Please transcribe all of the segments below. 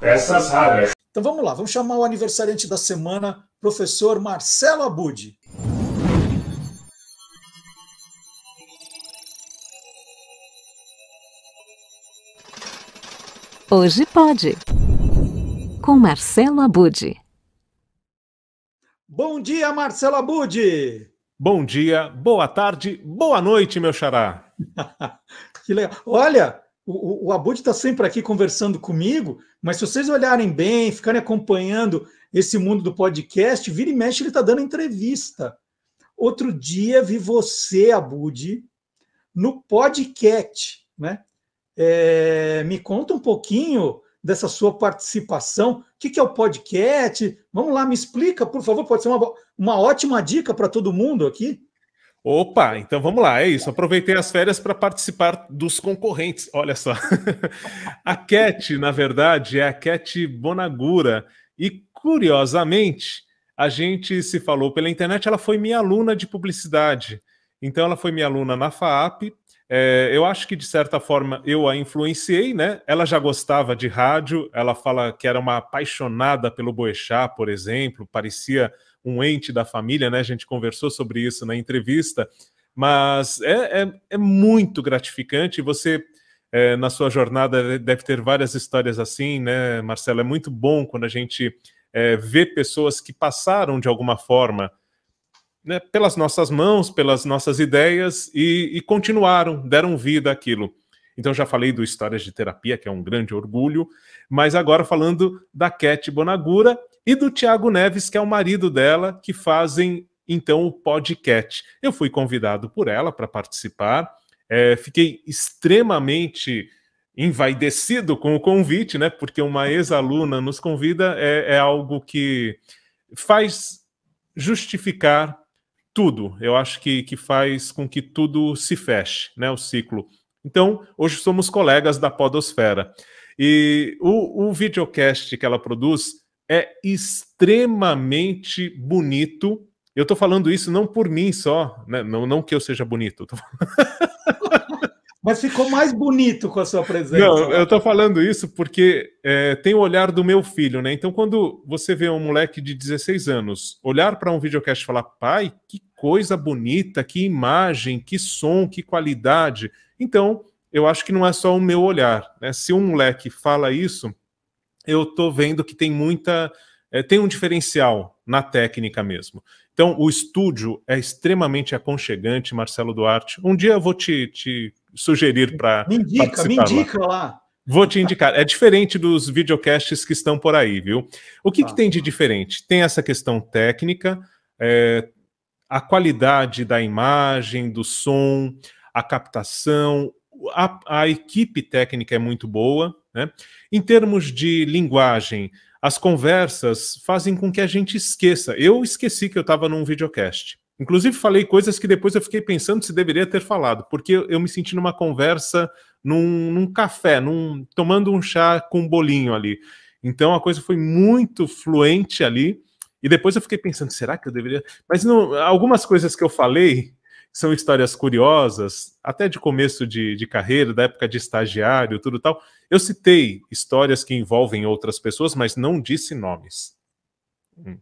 Peças raras. Então vamos lá, vamos chamar o aniversariante da semana, professor Marcelo Abud. Hoje pode. Com Marcelo Abud. Bom dia, Marcelo Abud. Bom dia, boa tarde, boa noite, meu xará. que legal. Olha, o, o Abud está sempre aqui conversando comigo, mas se vocês olharem bem, ficarem acompanhando esse mundo do podcast, vira e mexe, ele está dando entrevista. Outro dia vi você, Abud, no podcast, né? É, me conta um pouquinho dessa sua participação. O que, que, é o podcast? Vamos lá, me explica, por favor. Pode ser uma, uma ótima dica para todo mundo aqui. Opa, então vamos lá, é isso. Aproveitei as férias para participar dos concorrentes. Olha só. a Cat, na verdade, é a Cat Bonagura. E curiosamente, a gente se falou pela internet, ela foi minha aluna de publicidade. Então ela foi minha aluna na FAAP. É, eu acho que de certa forma eu a influenciei, né? Ela já gostava de rádio, ela fala que era uma apaixonada pelo Boechat, por exemplo, parecia um ente da família, né? A gente conversou sobre isso na entrevista, mas é, é, é muito gratificante. Você, é, na sua jornada, deve ter várias histórias assim, né, Marcelo? É muito bom quando a gente é, vê pessoas que passaram de alguma forma. Né, pelas nossas mãos, pelas nossas ideias e, e continuaram, deram vida àquilo. Então já falei do Histórias de Terapia, que é um grande orgulho, mas agora falando da Cat Bonagura, e do Tiago Neves, que é o marido dela, que fazem então o podcast. Eu fui convidado por ela para participar, é, fiquei extremamente envaidecido com o convite, né? Porque uma ex-aluna nos convida é, é, algo que faz justificar tudo. Eu acho que, que faz com que tudo se feche, né? O ciclo. Então, hoje somos colegas da Podosfera. E o, o videocast que ela produz é extremamente bonito. Eu estou falando isso não por mim só, né? não, não que eu seja bonito. tô... Mas ficou mais bonito com a sua presença. Não, né? eu estou falando isso porque é, tem o olhar do meu filho, né? Então, quando você vê um moleque de 16 anos olhar para um videocast e falar, pai, que coisa bonita, que imagem, que som, que qualidade. Então, eu acho que não é só o meu olhar, né? Se um moleque fala isso, eu estou vendo que tem muita. É, tem um diferencial na técnica mesmo. Então, o estúdio é extremamente aconchegante, Marcelo Duarte. Um dia eu vou te, te sugerir para. Me indica, me indica lá. lá. Vou te indicar. É diferente dos videocasts que estão por aí, viu? O que, ah, que tem de diferente? Tem essa questão técnica, é, a qualidade da imagem, do som, a captação, a, a equipe técnica é muito boa, né? Em termos de linguagem, as conversas fazem com que a gente esqueça. Eu esqueci que eu estava num videocast. Inclusive, falei coisas que depois eu fiquei pensando se deveria ter falado, porque eu me senti numa conversa, num, num café, num, tomando um chá com um bolinho ali. Então a coisa foi muito fluente ali. E depois eu fiquei pensando, será que eu deveria? Mas não, algumas coisas que eu falei são histórias curiosas, até de começo de, de carreira, da época de estagiário, tudo tal. Eu citei histórias que envolvem outras pessoas, mas não disse nomes. Hum.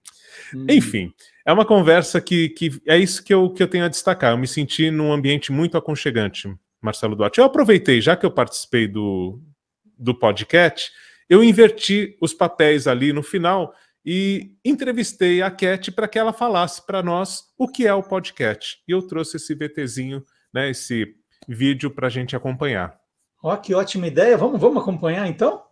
hum. Enfim, é uma conversa que, que é isso que eu, que eu tenho a destacar. Eu me senti num ambiente muito aconchegante, Marcelo Duarte. Eu aproveitei, já que eu participei do, do podcast, eu inverti os papéis ali no final e entrevistei a Cat para que ela falasse para nós o que é o podcast. E eu trouxe esse VTzinho, né, esse vídeo para a gente acompanhar. Ó, oh, que ótima ideia! Vamos, vamos acompanhar então?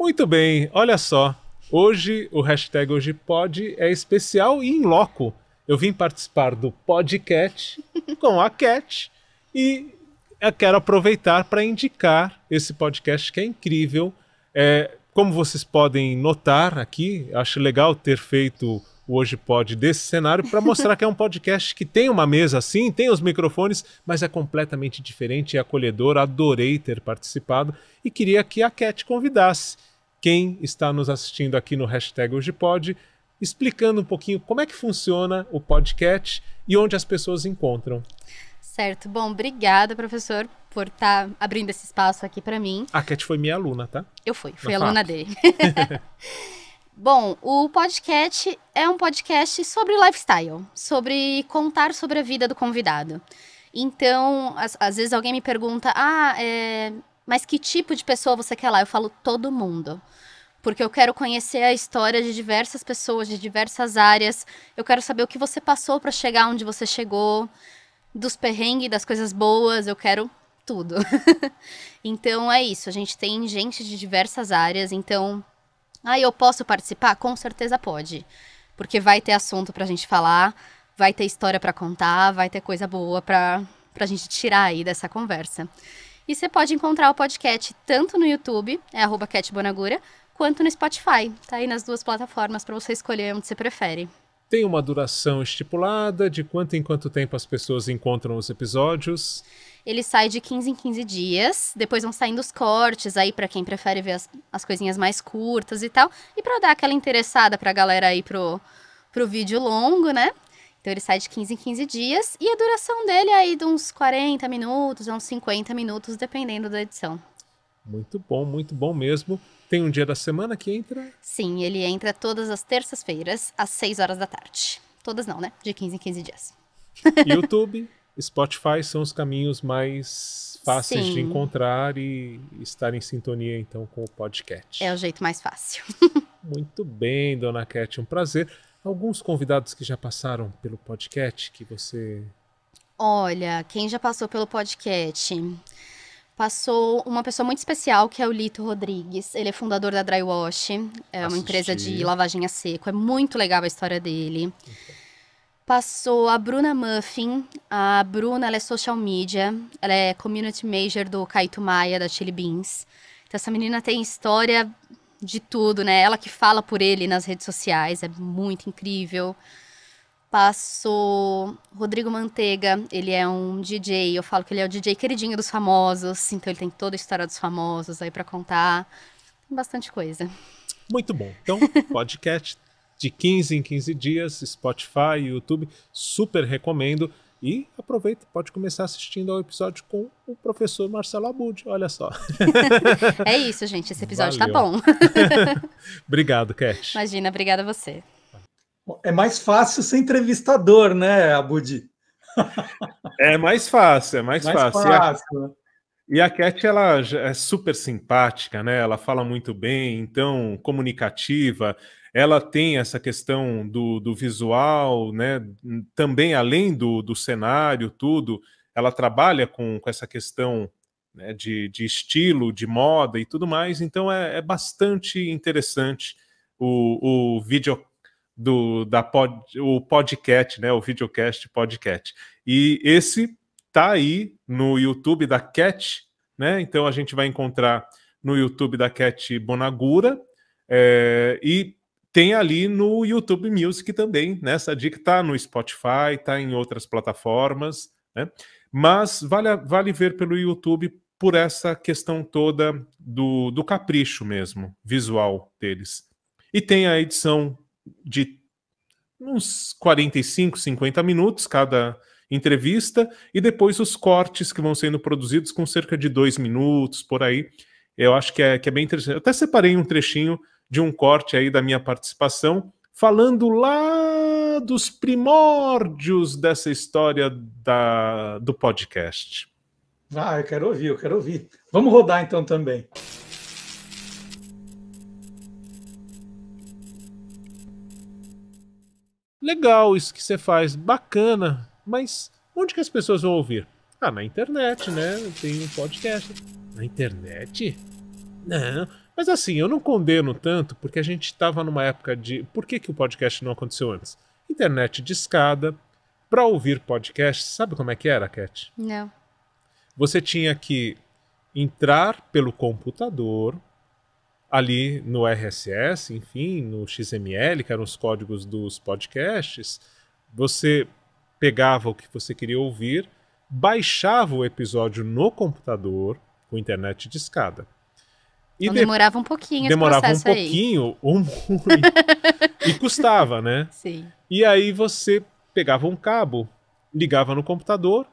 Muito bem, olha só. Hoje, o hashtag Hoje Pode é especial e em loco. Eu vim participar do podcast com a Cat e eu quero aproveitar para indicar esse podcast que é incrível. É, como vocês podem notar aqui, acho legal ter feito o Hoje Pode desse cenário para mostrar que é um podcast que tem uma mesa assim, tem os microfones, mas é completamente diferente e é acolhedor. Adorei ter participado e queria que a Cat convidasse quem está nos assistindo aqui no hashtag Hoje Pode, explicando um pouquinho como é que funciona o podcast e onde as pessoas encontram. Certo. Bom, obrigada, professor, por estar tá abrindo esse espaço aqui para mim. A Cat foi minha aluna, tá? Eu fui, fui aluna dele. Bom, o podcast é um podcast sobre lifestyle, sobre contar sobre a vida do convidado. Então, às, às vezes alguém me pergunta: ah, é, mas que tipo de pessoa você quer lá? Eu falo: todo mundo. Porque eu quero conhecer a história de diversas pessoas, de diversas áreas. Eu quero saber o que você passou para chegar onde você chegou dos perrengues, das coisas boas, eu quero tudo. então é isso, a gente tem gente de diversas áreas, então. Ah, eu posso participar? Com certeza pode. Porque vai ter assunto pra gente falar, vai ter história para contar, vai ter coisa boa pra, pra gente tirar aí dessa conversa. E você pode encontrar o podcast tanto no YouTube, é arroba quanto no Spotify. Tá aí nas duas plataformas para você escolher onde você prefere. Tem uma duração estipulada de quanto em quanto tempo as pessoas encontram os episódios. Ele sai de 15 em 15 dias, depois vão saindo os cortes aí para quem prefere ver as, as, coisinhas mais curtas e tal, e para dar aquela interessada para a galera aí pro pro vídeo longo, né? Então ele sai de 15 em 15 dias e a duração dele é aí de uns 40 minutos, uns 50 minutos, dependendo da edição. Muito bom, muito bom mesmo. Tem um dia da semana que entra? Sim, ele entra todas as terças-feiras, às 6 horas da tarde. Todas não, né? De 15 em 15 dias. YouTube, Spotify são os caminhos mais fáceis Sim. de encontrar e estar em sintonia, então, com o podcast. É o jeito mais fácil. Muito bem, dona Cat, um prazer. Alguns convidados que já passaram pelo podcast que você. Olha, quem já passou pelo podcast? passou uma pessoa muito especial, que é o Lito Rodrigues. Ele é fundador da Drywash, é uma Assisti. empresa de lavagem a seco. É muito legal a história dele. Passou a Bruna Muffin. A Bruna, ela é social media. Ela é community manager do Kaito Maia, da Chili Beans. Então, essa menina tem história de tudo, né? Ela que fala por ele nas redes sociais. É muito incrível. Passou Rodrigo Manteiga, ele é um DJ, eu falo que ele é o DJ queridinho dos famosos, então ele tem toda a história dos famosos aí para contar. Tem bastante coisa. Muito bom. Então, podcast de 15 em 15 dias, Spotify, YouTube, super recomendo. E aproveita, pode começar assistindo ao episódio com o professor Marcelo Abud, olha só. é isso, gente, esse episódio tá Valeu. tá bom. Obrigado, Cat. Imagina, obrigada a você. É mais fácil ser entrevistador, né, Abudi? É mais fácil, é mais, mais fácil. fácil. Né? E a, Cat ela é super simpática, né? Ela fala muito bem, então comunicativa. Ela tem essa questão do, do visual, né? Também além do, do cenário, tudo. Ela trabalha com, com essa questão né, de, de estilo, de moda e tudo mais. Então é, é bastante interessante o, o vídeo do da pod, o podcast, né, o videocast podcast. E esse tá aí no YouTube da Cat, né? Então a gente vai encontrar no YouTube da Cat Bonagura é, e tem ali no YouTube Music também, né? Essa dica tá no Spotify, tá em outras plataformas, né? Mas vale, vale ver pelo YouTube por essa questão toda do, do capricho mesmo, visual deles. E tem a edição de uns 45, 50 minutos cada entrevista, e depois os cortes que vão sendo produzidos com cerca de dois minutos por aí. Eu acho que é, que é bem interessante. Eu até separei um trechinho de um corte aí da minha participação, falando lá dos primórdios dessa história da, do podcast. Ah, eu quero ouvir, eu quero ouvir. Vamos rodar então também. legal isso que você faz, bacana, mas onde que as pessoas vão ouvir? Ah, na internet, né? Tem um podcast. Na internet? Não, mas assim, eu não condeno tanto porque a gente estava numa época de. Por que, que o podcast não aconteceu antes? Internet de escada. Para ouvir podcast, sabe como é que era, Cat? Não. Você tinha que entrar pelo computador, ali no RSS, enfim, no XML, que eram os códigos dos podcasts, você pegava o que você queria ouvir, baixava o episódio no computador com internet de escada. E então, demorava um pouquinho Demorava um pouquinho aí. ou muito. e custava, né? Sim. E aí você pegava um cabo, ligava no computador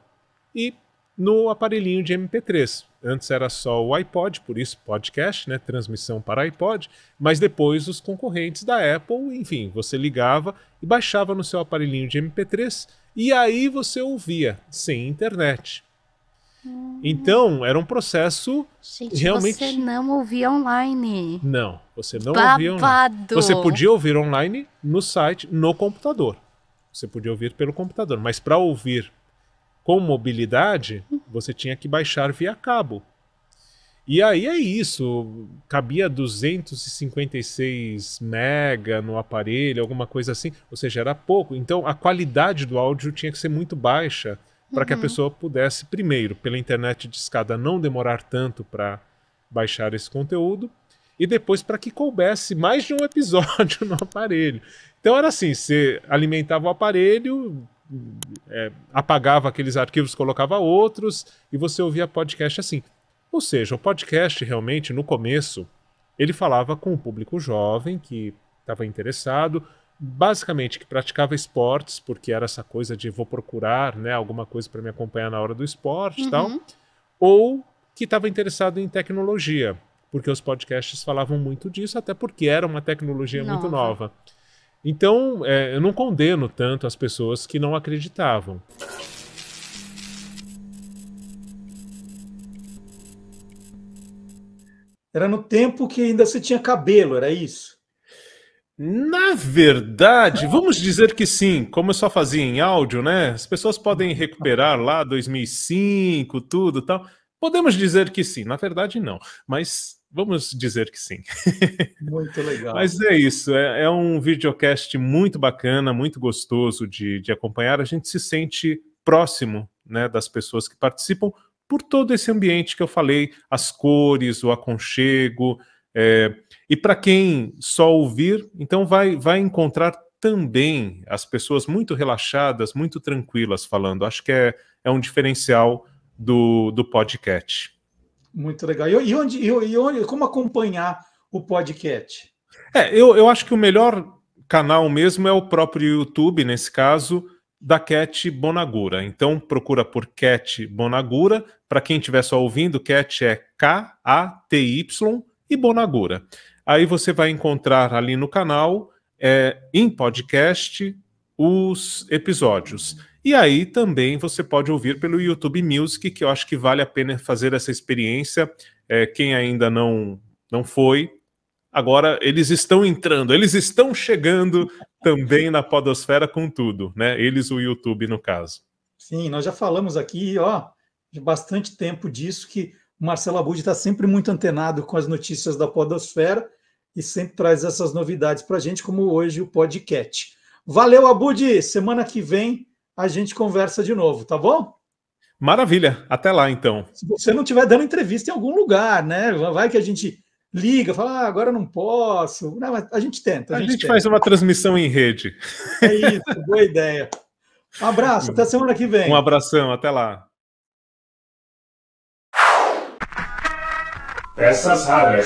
e no aparelhinho de MP3. Antes era só o iPod, por isso podcast, né, transmissão para iPod, mas depois os concorrentes da Apple, enfim, você ligava e baixava no seu aparelhinho de MP3 e aí você ouvia sem internet. Hum. Então, era um processo Gente, realmente. Você não ouvia online. Não, você não Babado. ouvia online. Você podia ouvir online no site, no computador. Você podia ouvir pelo computador, mas para ouvir com mobilidade, você tinha que baixar via cabo. E aí é isso, cabia 256 mega no aparelho, alguma coisa assim, ou seja, era pouco. Então a qualidade do áudio tinha que ser muito baixa para uhum. que a uhum. pessoa pudesse, primeiro, pela internet de escada não demorar tanto para baixar esse conteúdo, e depois para que coubesse mais de um episódio no aparelho. Então era assim, você alimentava o aparelho, é, apagava aqueles arquivos, colocava outros, e você ouvia podcast assim. Ou seja, o podcast realmente, no começo, ele falava com o público jovem que estava interessado, basicamente que praticava esportes, porque era essa coisa de vou procurar né, alguma coisa para me acompanhar na hora do esporte uhum. tal, ou que estava interessado em tecnologia, porque os podcasts falavam muito disso, até porque era uma tecnologia nova. muito nova. Então, é, eu não condeno tanto as pessoas que não acreditavam. Era no tempo que ainda você tinha cabelo, era isso? Na verdade, vamos dizer que sim, como eu só fazia em áudio, né? As pessoas podem recuperar lá 2005, tudo tal. Podemos dizer que sim, na verdade não, mas Vamos dizer que sim. Muito legal. Mas é isso, é, é, um videocast muito bacana, muito gostoso de, de acompanhar. A gente se sente próximo né, das pessoas que participam por todo esse ambiente que eu falei, as cores, o aconchego. É, e para quem só ouvir, então vai, vai encontrar também as pessoas muito relaxadas, muito tranquilas falando. Acho que é, é um diferencial do, do podcast. Muito legal. E, onde, e, onde, como acompanhar o podcast? É, eu, eu acho que o melhor canal mesmo é o próprio YouTube, nesse caso, da Cat Bonagura. Então procura por Cat Bonagura. Para quem estiver só ouvindo, Cat é K-A-T-Y e Bonagura. Aí você vai encontrar ali no canal, é, em podcast, os episódios. E aí também você pode ouvir pelo YouTube Music, que eu acho que vale a pena fazer essa experiência. É, quem ainda não, não foi, agora eles estão entrando, eles estão chegando também na podosfera com tudo, né? Eles, o YouTube, no caso. Sim, nós já falamos aqui, ó, de bastante tempo disso, que o Marcelo Abud está sempre muito antenado com as notícias da podosfera e sempre traz essas novidades para a gente, como hoje o podcast. Valeu, Abud! Semana que vem a gente conversa de novo, tá bom? Maravilha, até lá então. Se você não estiver dando entrevista em algum lugar, né? Vai que a gente liga, fala, ah, agora não posso. Não, né, a gente tenta. A, a gente, gente tenta. faz uma transmissão em rede. É isso, boa ideia. Um abraço, até semana que vem. Um abração, até lá. Peças raras.